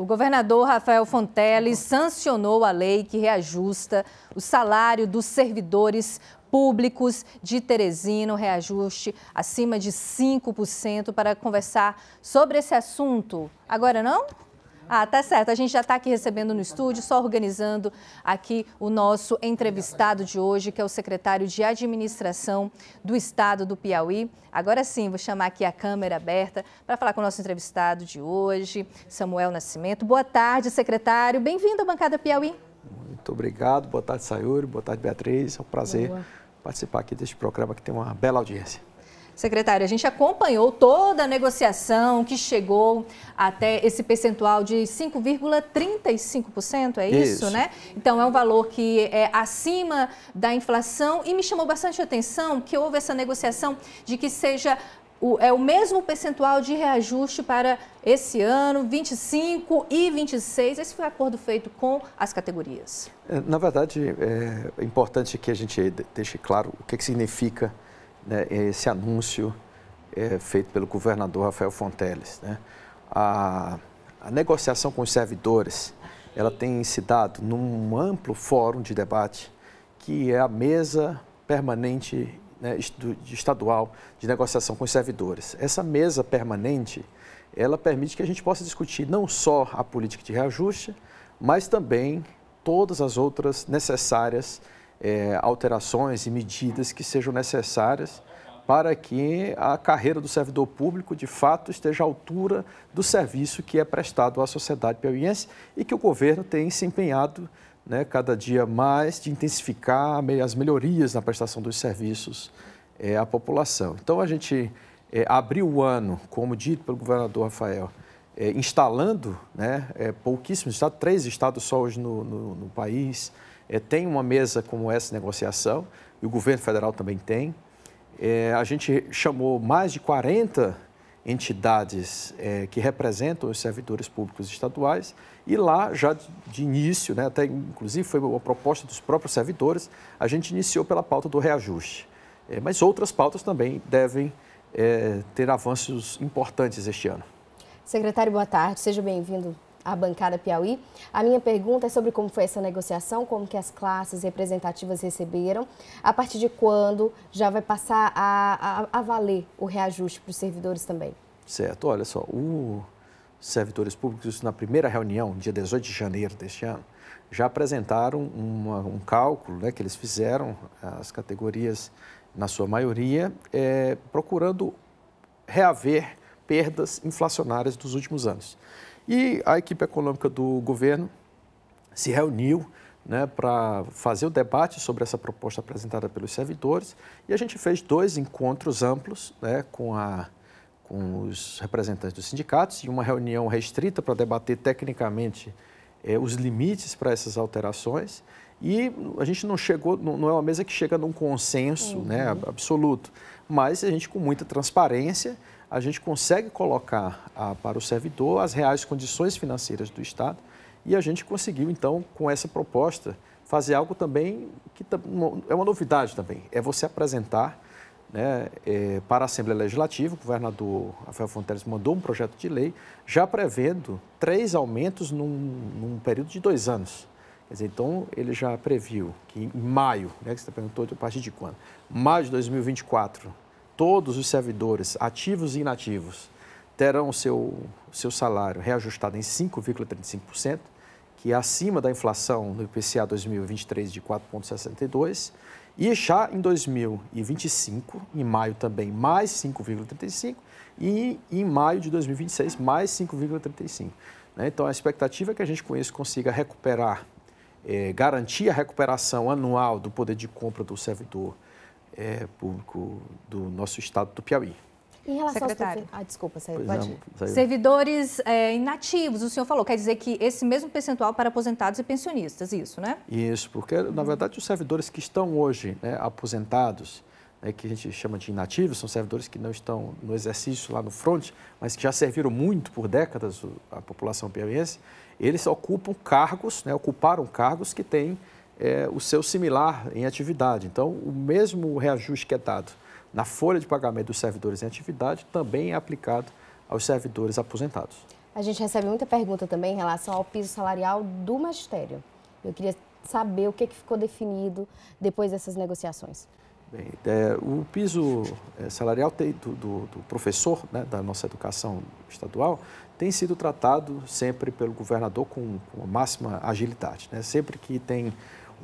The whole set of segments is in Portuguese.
O governador Rafael Fonteles sancionou a lei que reajusta o salário dos servidores públicos de Teresina, um reajuste acima de 5% para conversar sobre esse assunto. Agora não? Ah, tá certo. A gente já está aqui recebendo no estúdio, só organizando aqui o nosso entrevistado de hoje, que é o secretário de Administração do Estado do Piauí. Agora sim, vou chamar aqui a câmera aberta para falar com o nosso entrevistado de hoje, Samuel Nascimento. Boa tarde, secretário. Bem-vindo à bancada Piauí. Muito obrigado. Boa tarde, Sayuri. Boa tarde, Beatriz. É um prazer Boa. participar aqui deste programa que tem uma bela audiência. Secretário, a gente acompanhou toda a negociação que chegou até esse percentual de 5,35%, é isso, isso, né? Então é um valor que é acima da inflação e me chamou bastante atenção que houve essa negociação de que seja o, é o mesmo percentual de reajuste para esse ano, 25 e 26. Esse foi o acordo feito com as categorias. É, na verdade, é importante que a gente deixe claro o que, que significa né, é esse anúncio é, feito pelo governador Rafael Fonteles. Né? A, a negociação com os servidores, ela tem se dado num amplo fórum de debate, que é a mesa permanente né, estadual de negociação com os servidores. Essa mesa permanente, ela permite que a gente possa discutir não só a política de reajuste, mas também todas as outras necessárias é, alterações e medidas que sejam necessárias para que a carreira do servidor público, de fato, esteja à altura do serviço que é prestado à sociedade piauiense e que o governo tem se empenhado né, cada dia mais de intensificar as melhorias na prestação dos serviços é, à população. Então, a gente é, abriu o ano, como dito pelo governador Rafael, é, instalando né, é, pouquíssimos estados, três estados só hoje no, no, no país, é, tem uma mesa como essa de negociação, e o governo federal também tem. É, a gente chamou mais de 40 entidades é, que representam os servidores públicos estaduais e lá já de início, né, até inclusive foi uma proposta dos próprios servidores, a gente iniciou pela pauta do reajuste. É, mas outras pautas também devem é, ter avanços importantes este ano. Secretário, boa tarde, seja bem-vindo a bancada Piauí. A minha pergunta é sobre como foi essa negociação, como que as classes representativas receberam, a partir de quando já vai passar a, a, a valer o reajuste para os servidores também. Certo, olha só, os servidores públicos, na primeira reunião, dia 18 de janeiro deste ano, já apresentaram uma, um cálculo né, que eles fizeram, as categorias, na sua maioria, é, procurando reaver perdas inflacionárias dos últimos anos. E a equipe econômica do governo se reuniu né, para fazer o debate sobre essa proposta apresentada pelos servidores e a gente fez dois encontros amplos né, com, a, com os representantes dos sindicatos e uma reunião restrita para debater tecnicamente eh, os limites para essas alterações. E a gente não chegou, não, é uma mesa que chega num consenso uhum. né, absoluto, mas a gente, com muita transparência, a gente consegue colocar a, ah, para o servidor as reais condições financeiras do Estado e a gente conseguiu, então, com essa proposta, fazer algo também que é uma novidade também, é você apresentar né, é, para a Assembleia Legislativa, o governador Rafael Fonteles mandou um projeto de lei já prevendo três aumentos num, num período de dois anos. Quer dizer, então, ele já previu que em maio, né, que você perguntou a partir de quando, maio de 2024, todos os servidores, ativos e inativos, terão seu, seu salário reajustado em 5,35%, que é acima da inflação no IPCA 2023 de 4,62%, e já em 2025, em maio também, mais 5,35%, e em maio de 2026, mais 5,35%. Né? Então, a expectativa é que a gente com isso consiga recuperar, eh, garantir a recuperação anual do poder de compra do servidor é, público do nosso estado do Piauí. Em relação Secretário. Ah, desculpa, saiu. Pode... Não, Servidores é, inativos, o senhor falou, quer dizer que esse mesmo percentual para aposentados e pensionistas, isso, né? Isso, porque, na verdade, os servidores que estão hoje né, aposentados, né, que a gente chama de inativos, são servidores que não estão no exercício lá no front, mas que já serviram muito por décadas a população piauiense, eles ocupam cargos, né, ocuparam cargos que têm é, o seu similar em atividade. Então, o mesmo reajuste que é dado na folha de pagamento dos servidores em atividade também é aplicado aos servidores aposentados. A gente recebe muita pergunta também em relação ao piso salarial do magistério. Eu queria saber o que, é ficou definido depois dessas negociações. Bem, é, o piso é, salarial do, do, do, professor né, da nossa educação estadual tem sido tratado sempre pelo governador com, com a máxima agilidade. Né? Sempre que tem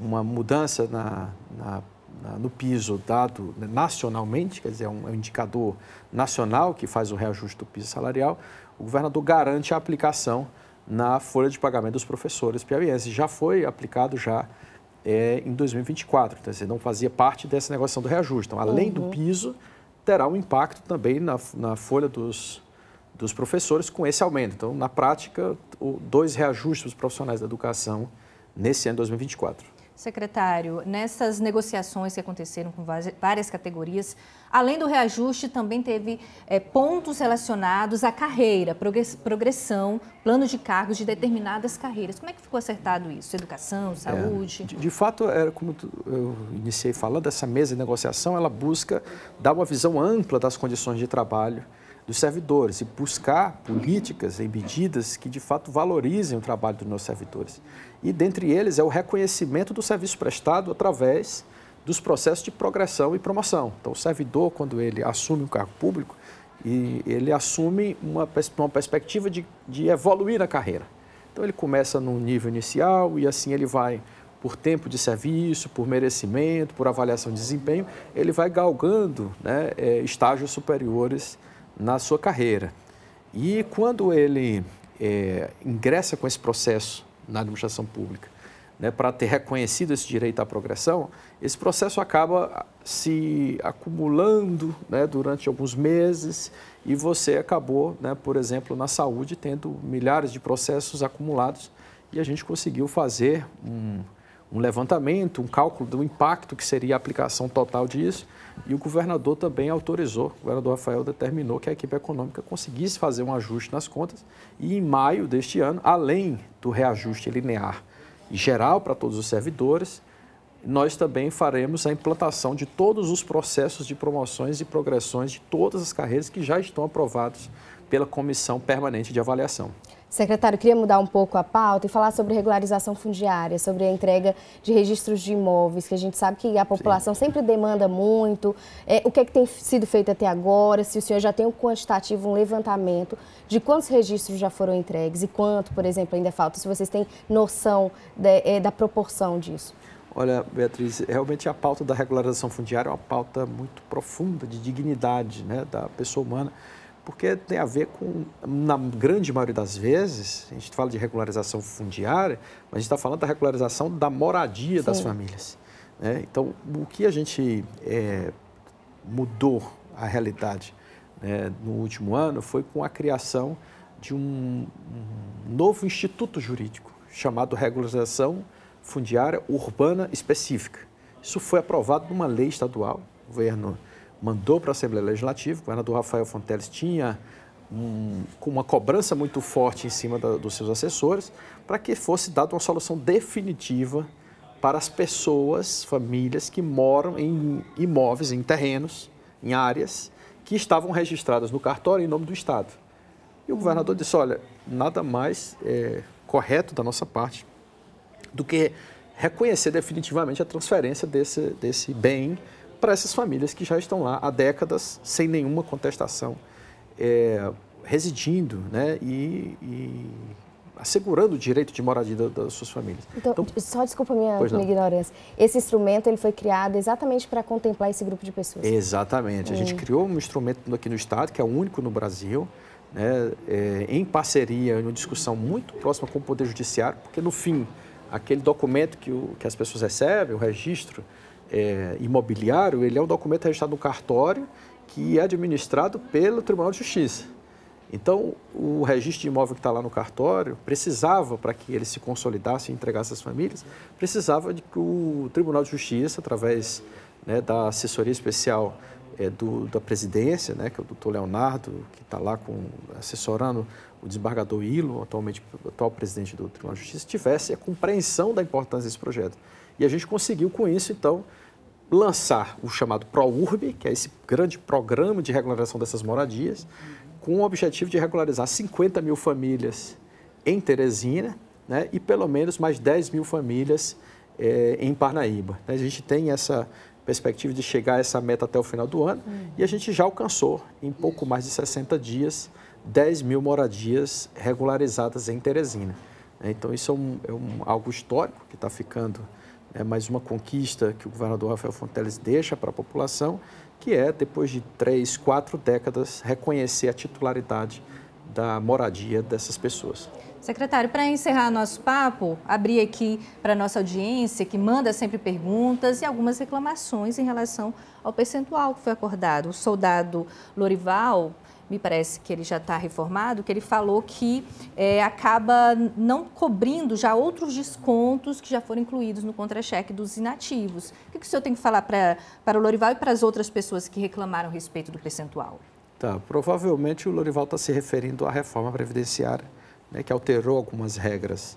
uma mudança na, na, na, no piso dado nacionalmente, quer dizer, é um, é um indicador nacional que faz o reajuste do piso salarial, o governador garante a aplicação na folha de pagamento dos professores piauienses. Já foi aplicado já é, em 2024, então, você não fazia parte dessa negociação do reajuste. Então, além uhum. do piso, terá um impacto também na, na folha dos, dos professores com esse aumento. Então, na prática, o, dois reajustes dos profissionais da educação nesse ano de 2024. Secretário, nessas negociações que aconteceram com várias categorias, além do reajuste, também teve é, pontos relacionados à carreira, progressão, plano de cargos de determinadas carreiras. Como é que ficou acertado isso? Educação, é, saúde? É, de, de, fato, era é, como eu iniciei falando, essa mesa de negociação, ela busca dar uma visão ampla das condições de trabalho dos servidores e buscar políticas e medidas que de fato valorizem o trabalho dos nossos servidores. E dentre eles é o reconhecimento do serviço prestado através dos processos de progressão e promoção. Então, o servidor, quando ele assume um cargo público, e ele assume uma, uma perspectiva de, de evoluir na carreira. Então, ele começa num nível inicial e assim ele vai por tempo de serviço, por merecimento, por avaliação de desempenho, ele vai galgando né, eh, estágios superiores na sua carreira. E quando ele é, ingressa com esse processo na administração pública, né, para ter reconhecido esse direito à progressão, esse processo acaba se acumulando né, durante alguns meses e você acabou, né, por exemplo, na saúde, tendo milhares de processos acumulados e a gente conseguiu fazer um, um levantamento, um cálculo do impacto que seria a aplicação total disso. E o governador também autorizou, o governador Rafael determinou que a equipe econômica conseguisse fazer um ajuste nas contas. E em maio deste ano, além do reajuste linear e geral para todos os servidores, nós também faremos a implantação de todos os processos de promoções e progressões de todas as carreiras que já estão aprovados pela Comissão Permanente de Avaliação. Secretário, queria mudar um pouco a pauta e falar sobre regularização fundiária, sobre a entrega de registros de imóveis, que a gente sabe que a população Sim. sempre demanda muito. É, o que, é que tem sido feito até agora? Se o senhor já tem um quantitativo, um levantamento de quantos registros já foram entregues e quanto, por exemplo, ainda falta? Se vocês têm noção da, é, da proporção disso. Olha, Beatriz, realmente a pauta da regularização fundiária é uma pauta muito profunda de dignidade né, da pessoa humana porque tem a ver com, na grande maioria das vezes, a gente fala de regularização fundiária, mas a gente está falando da regularização da moradia Sim. das famílias. Né? Então, o que a gente é, mudou a realidade né, no último ano foi com a criação de um, um novo instituto jurídico chamado Regularização Fundiária Urbana Específica. Isso foi aprovado numa lei estadual, governo mandou para a Assembleia Legislativa. O governador Rafael Fonteles tinha um, uma cobrança muito forte em cima da, dos seus assessores para que fosse dada uma solução definitiva para as pessoas, famílias que moram em imóveis, em terrenos, em áreas que estavam registradas no cartório em nome do Estado. E o governador uhum. disse: olha, nada mais é, correto da nossa parte do que reconhecer definitivamente a transferência desse, desse bem para essas famílias que já estão lá há décadas sem nenhuma contestação, é, residindo né, e, e, assegurando o direito de moradia das suas famílias. Então, então só desculpa minha, minha ignorância. Esse instrumento ele foi criado exatamente para contemplar esse grupo de pessoas. Exatamente. Hum. A gente hum. criou um instrumento aqui no Estado, que é o único no Brasil, né, é, em parceria, em uma discussão muito próxima com o Poder Judiciário, porque no fim, aquele documento que, o, que as pessoas recebem, o registro é, imobiliário, ele é um documento registrado no cartório que é administrado pelo Tribunal de Justiça. Então, o registro de imóvel que está lá no cartório precisava, para que ele se consolidasse e entregasse às famílias, precisava de que o Tribunal de Justiça, através né, da assessoria especial é, do, da presidência, né, que é o doutor Leonardo, que está lá com, assessorando o desembargador Ilo, atualmente atual presidente do Tribunal de Justiça, tivesse a compreensão da importância desse projeto. E a gente conseguiu com isso, então, lançar o chamado ProURB, que é esse grande programa de regularização dessas moradias, com o objetivo de regularizar 50 mil famílias em Teresina né, e pelo menos mais 10 mil famílias é, em Parnaíba. A gente tem essa, perspectiva de chegar a essa meta até o final do ano. Uhum. E a gente já alcançou, em pouco mais de 60 dias, 10 mil moradias regularizadas em Teresina. É, então, isso é, um, é um, algo histórico que está ficando, é mais uma conquista que o governador Rafael Fonteles deixa para a população, que é, depois de três, quatro décadas, reconhecer a titularidade da moradia dessas pessoas. Secretário, para encerrar nosso papo, abrir aqui para nossa audiência, que manda sempre perguntas e algumas reclamações em relação ao percentual que foi acordado. O soldado Lorival, me parece que ele já está reformado, que ele falou que é, acaba não cobrindo já outros descontos que já foram incluídos no contra-cheque dos inativos. O que, que o senhor tem que falar para o Lorival e para as outras pessoas que reclamaram a respeito do percentual? Tá, provavelmente o Lorival está se referindo à reforma previdenciária, né, que alterou algumas regras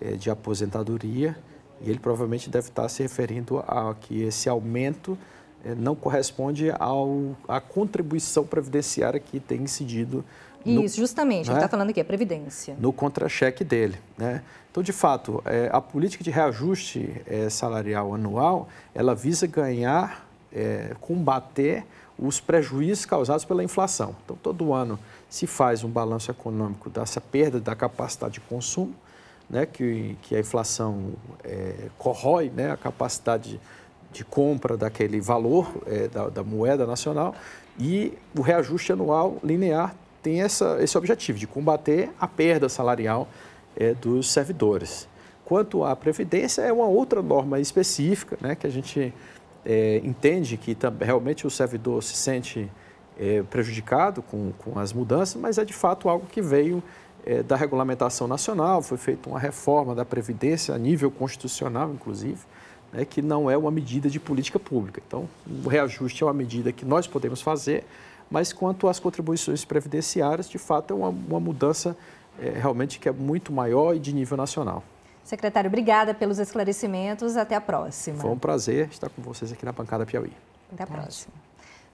é, de aposentadoria, e ele provavelmente deve estar tá se referindo a que esse aumento é, não corresponde ao, à contribuição previdenciária que tem incidido. No, Isso, justamente, né, ele está falando aqui, a é Previdência. No contra-cheque dele. Né? Então, de fato, é, a política de reajuste salarial anual, ela visa ganhar, combater os prejuízos causados pela inflação. Então, todo ano se faz um balanço econômico dessa perda da capacidade de consumo, né, que, que a inflação é, corrói né, a capacidade de, de compra daquele valor é, da, da, moeda nacional e o reajuste anual linear tem essa, esse objetivo de combater a perda salarial é, dos servidores. Quanto à previdência, é uma outra norma específica né, que a gente é, entende que tá, realmente o servidor se sente é, prejudicado com, com as mudanças, mas é de fato algo que veio é, da regulamentação nacional, foi feita uma reforma da Previdência a nível constitucional, inclusive, né, que não é uma medida de política pública. Então, o reajuste é uma medida que nós podemos fazer, mas quanto às contribuições previdenciárias, de fato, é uma, uma mudança é, realmente que é muito maior e de nível nacional. Secretário, obrigada pelos esclarecimentos. Até a próxima. Foi um prazer estar com vocês aqui na Bancada Piauí. Até a próxima.